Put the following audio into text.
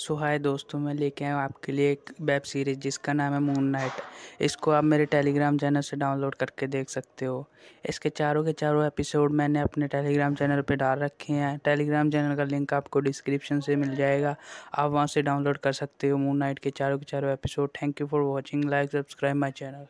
सो हाय दोस्तों मैं लेके आया हूँ आपके लिए एक वेब सीरीज़ जिसका नाम है मून नाइट इसको आप मेरे टेलीग्राम चैनल से डाउनलोड करके देख सकते हो इसके चारों के चारों एपिसोड मैंने अपने टेलीग्राम चैनल पे डाल रखे हैं टेलीग्राम चैनल का लिंक आपको डिस्क्रिप्शन से मिल जाएगा आप वहाँ से डाउनलोड कर सकते हो मून नाइट के चारों के चारों episode thank you for watching like subscribe my channel